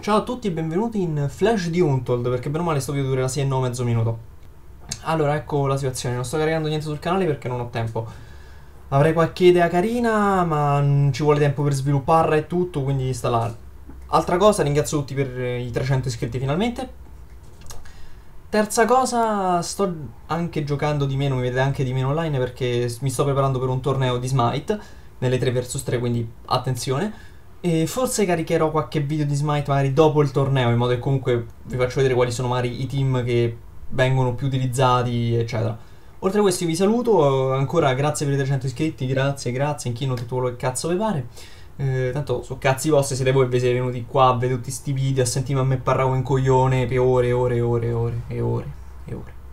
Ciao a tutti e benvenuti in Flash di Untold, perché bene o male sto video durerà 6 e 9 mezzo minuto. Allora, ecco la situazione, non sto caricando niente sul canale perché non ho tempo. Avrei qualche idea carina, ma ci vuole tempo per svilupparla e tutto, quindi sta là. Altra cosa, ringrazio tutti per eh, i 300 iscritti finalmente. Terza cosa, sto anche giocando di meno, mi vedete anche di meno online perché mi sto preparando per un torneo di Smite nelle 3 vs 3, quindi attenzione. E forse caricherò qualche video di Smite magari dopo il torneo, in modo che comunque vi faccio vedere quali sono magari i team che vengono più utilizzati, eccetera. Oltre a questo vi saluto, ancora grazie per i 300 iscritti, grazie, grazie, inchino tutto quello che cazzo vi pare. Eh, tanto so cazzi vostri siete voi che siete venuti qua a vedere tutti questi video, a sentirmi a me parlare un coglione per ore e ore e ore e ore e ore e ore.